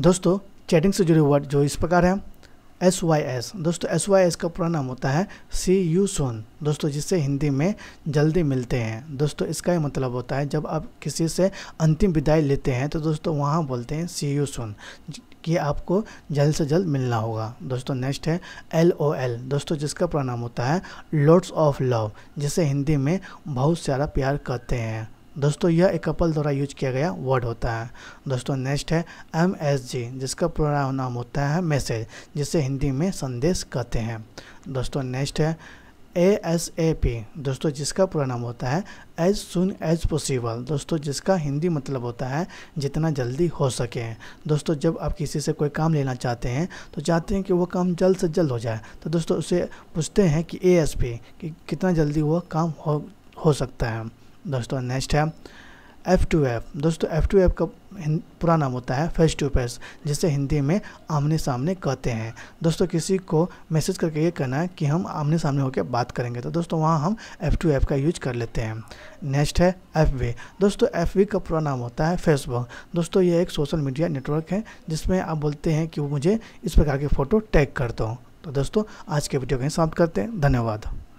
दोस्तों चैटिंग से जुड़े वर्ड जो इस प्रकार है एस वाई एस दोस्तों एस वाई एस का पूरा नाम होता है सी यू सोन दोस्तों जिससे हिंदी में जल्दी मिलते हैं दोस्तों इसका ही मतलब होता है जब आप किसी से अंतिम विदाई लेते हैं तो दोस्तों वहाँ बोलते हैं सी यू सोन कि आपको जल्द से जल्द मिलना होगा दोस्तों नेक्स्ट है एल ओ एल दोस्तों जिसका पूरा नाम होता है लॉट्स ऑफ लव जिसे हिंदी में बहुत सारा प्यार कहते हैं दोस्तों यह एक कपल द्वारा यूज किया गया वर्ड होता है दोस्तों नेक्स्ट है एम एस जी जिसका पूरा नाम होता है मैसेज जिसे हिंदी में संदेश कहते हैं दोस्तों नेक्स्ट है ए एस ए पी दोस्तों जिसका पूरा नाम होता है एज सुन एज पॉसिबल दोस्तों जिसका हिंदी मतलब होता है जितना जल्दी हो सके दोस्तों जब आप किसी से कोई काम लेना चाहते हैं तो चाहते हैं कि वो काम जल्द से जल्द हो जाए तो दोस्तों उसे पूछते हैं कि ए एस पी कि कितना जल्दी वो काम हो हो सकता है दोस्तों नेक्स्ट है एफ़ टू एफ दोस्तों एफ़ टू एफ का पूरा नाम होता है फेस टू फेस जिसे हिंदी में आमने सामने कहते हैं दोस्तों किसी को मैसेज करके ये कहना है कि हम आमने सामने होकर बात करेंगे तो दोस्तों वहाँ हम एफ़ टू एफ का यूज कर लेते हैं नेक्स्ट है एफ वी दोस्तों एफ वी का पूरा नाम होता है फेसबुक दोस्तों ये एक सोशल मीडिया नेटवर्क है जिसमें आप बोलते हैं कि वो मुझे इस प्रकार की फ़ोटो टैग कर दो तो दोस्तों आज के वीडियो को समाप्त करते हैं धन्यवाद